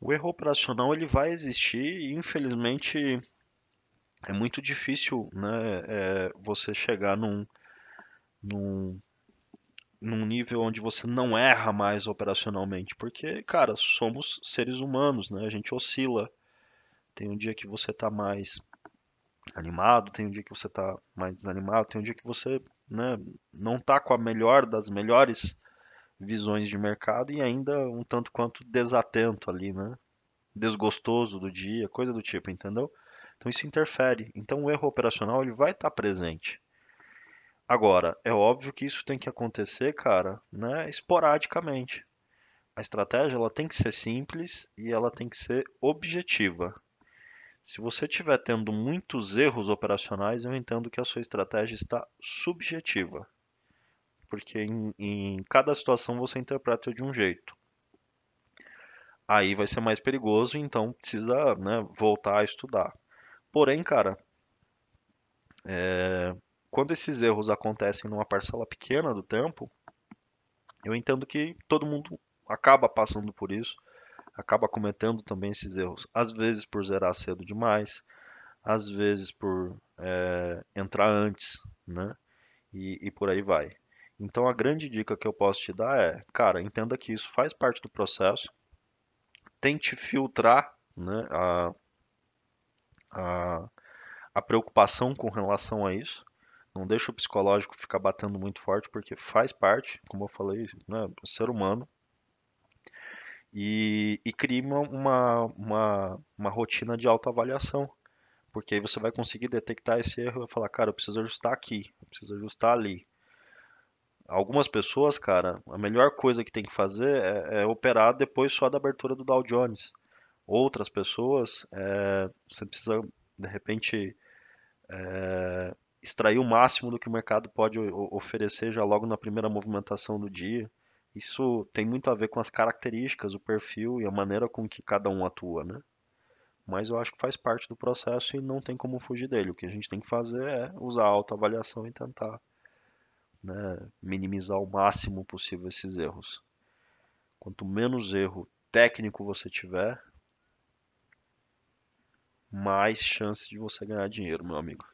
o erro operacional ele vai existir e infelizmente é muito difícil né, é, você chegar num, num, num nível onde você não erra mais operacionalmente, porque, cara, somos seres humanos, né? A gente oscila. Tem um dia que você está mais animado, tem um dia que você está mais desanimado, tem um dia que você né, não está com a melhor das melhores visões de mercado e ainda um tanto quanto desatento ali, né? Desgostoso do dia, coisa do tipo, entendeu? Então isso interfere. Então o erro operacional ele vai estar tá presente. Agora, é óbvio que isso tem que acontecer, cara, né, esporadicamente. A estratégia ela tem que ser simples e ela tem que ser objetiva. Se você estiver tendo muitos erros operacionais, eu entendo que a sua estratégia está subjetiva porque em, em cada situação você interpreta de um jeito. Aí vai ser mais perigoso, então precisa né, voltar a estudar. Porém, cara, é, quando esses erros acontecem numa parcela pequena do tempo, eu entendo que todo mundo acaba passando por isso, acaba cometendo também esses erros. Às vezes por zerar cedo demais, às vezes por é, entrar antes, né? E, e por aí vai. Então a grande dica que eu posso te dar é, cara, entenda que isso faz parte do processo. Tente filtrar né, a, a, a preocupação com relação a isso. Não deixa o psicológico ficar batendo muito forte, porque faz parte, como eu falei, né, ser humano. E, e crie uma, uma, uma rotina de autoavaliação porque aí você vai conseguir detectar esse erro e falar, cara, eu preciso ajustar aqui, eu preciso ajustar ali algumas pessoas, cara, a melhor coisa que tem que fazer é, é operar depois só da abertura do Dow Jones. Outras pessoas, é, você precisa, de repente, é, extrair o máximo do que o mercado pode oferecer já logo na primeira movimentação do dia. Isso tem muito a ver com as características, o perfil e a maneira com que cada um atua, né? Mas eu acho que faz parte do processo e não tem como fugir dele. O que a gente tem que fazer é usar a autoavaliação e tentar né, minimizar o máximo possível esses erros. Quanto menos erro técnico você tiver, mais chance de você ganhar dinheiro, meu amigo.